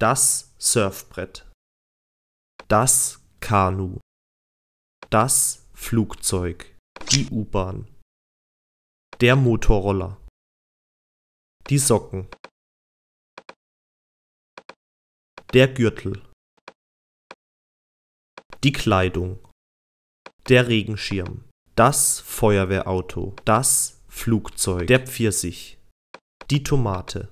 das Surfbrett, das Kanu, das Flugzeug, die U-Bahn, der Motorroller, die Socken, der Gürtel, die Kleidung, der Regenschirm, das Feuerwehrauto, das Flugzeug, der Pfirsich, die Tomate.